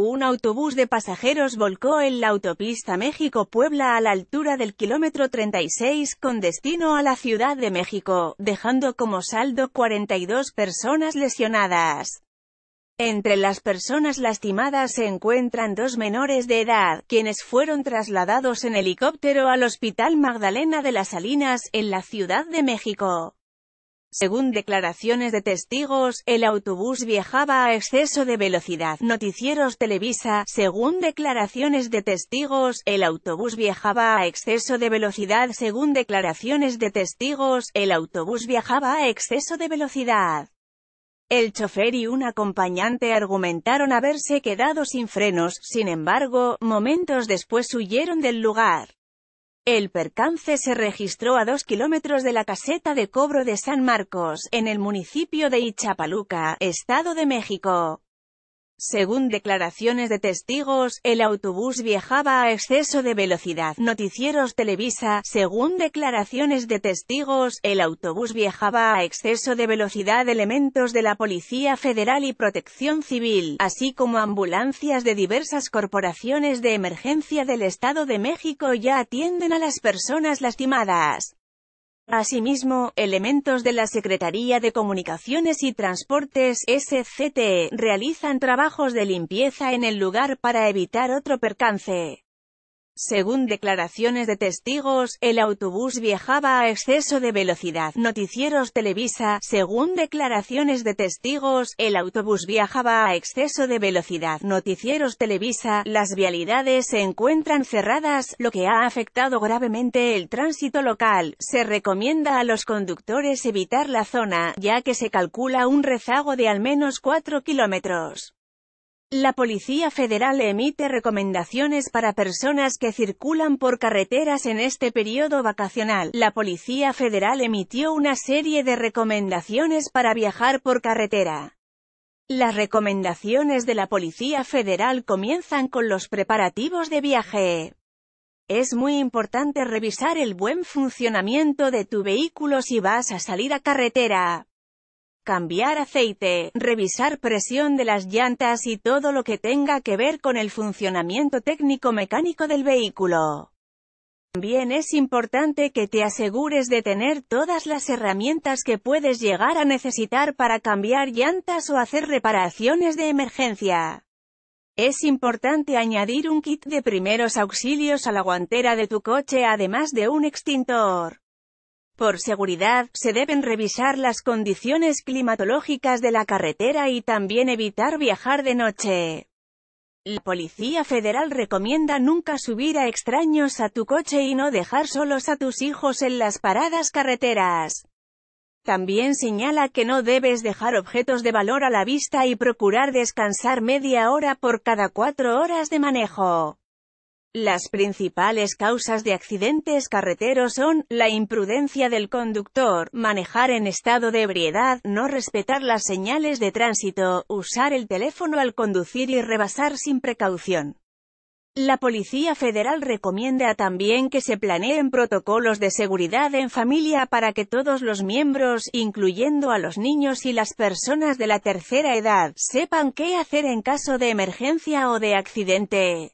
Un autobús de pasajeros volcó en la autopista México-Puebla a la altura del kilómetro 36 con destino a la Ciudad de México, dejando como saldo 42 personas lesionadas. Entre las personas lastimadas se encuentran dos menores de edad, quienes fueron trasladados en helicóptero al Hospital Magdalena de las Salinas, en la Ciudad de México. Según declaraciones de testigos, el autobús viajaba a exceso de velocidad. Noticieros Televisa, según declaraciones de testigos, el autobús viajaba a exceso de velocidad. Según declaraciones de testigos, el autobús viajaba a exceso de velocidad. El chofer y un acompañante argumentaron haberse quedado sin frenos, sin embargo, momentos después huyeron del lugar. El percance se registró a dos kilómetros de la caseta de cobro de San Marcos, en el municipio de Ichapaluca, Estado de México. Según declaraciones de testigos, el autobús viajaba a exceso de velocidad. Noticieros Televisa, según declaraciones de testigos, el autobús viajaba a exceso de velocidad. Elementos de la Policía Federal y Protección Civil, así como ambulancias de diversas corporaciones de emergencia del Estado de México ya atienden a las personas lastimadas. Asimismo, elementos de la Secretaría de Comunicaciones y Transportes, (SCT) e, realizan trabajos de limpieza en el lugar para evitar otro percance. Según declaraciones de testigos, el autobús viajaba a exceso de velocidad. Noticieros Televisa, según declaraciones de testigos, el autobús viajaba a exceso de velocidad. Noticieros Televisa, las vialidades se encuentran cerradas, lo que ha afectado gravemente el tránsito local. Se recomienda a los conductores evitar la zona, ya que se calcula un rezago de al menos 4 kilómetros. La Policía Federal emite recomendaciones para personas que circulan por carreteras en este periodo vacacional. La Policía Federal emitió una serie de recomendaciones para viajar por carretera. Las recomendaciones de la Policía Federal comienzan con los preparativos de viaje. Es muy importante revisar el buen funcionamiento de tu vehículo si vas a salir a carretera cambiar aceite, revisar presión de las llantas y todo lo que tenga que ver con el funcionamiento técnico-mecánico del vehículo. También es importante que te asegures de tener todas las herramientas que puedes llegar a necesitar para cambiar llantas o hacer reparaciones de emergencia. Es importante añadir un kit de primeros auxilios a la guantera de tu coche además de un extintor. Por seguridad, se deben revisar las condiciones climatológicas de la carretera y también evitar viajar de noche. La Policía Federal recomienda nunca subir a extraños a tu coche y no dejar solos a tus hijos en las paradas carreteras. También señala que no debes dejar objetos de valor a la vista y procurar descansar media hora por cada cuatro horas de manejo. Las principales causas de accidentes carreteros son, la imprudencia del conductor, manejar en estado de ebriedad, no respetar las señales de tránsito, usar el teléfono al conducir y rebasar sin precaución. La Policía Federal recomienda también que se planeen protocolos de seguridad en familia para que todos los miembros, incluyendo a los niños y las personas de la tercera edad, sepan qué hacer en caso de emergencia o de accidente.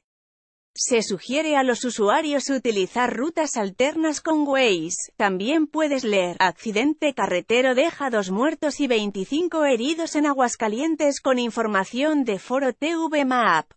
Se sugiere a los usuarios utilizar rutas alternas con Waze. También puedes leer, accidente carretero deja dos muertos y 25 heridos en Aguascalientes con información de Foro TV Map.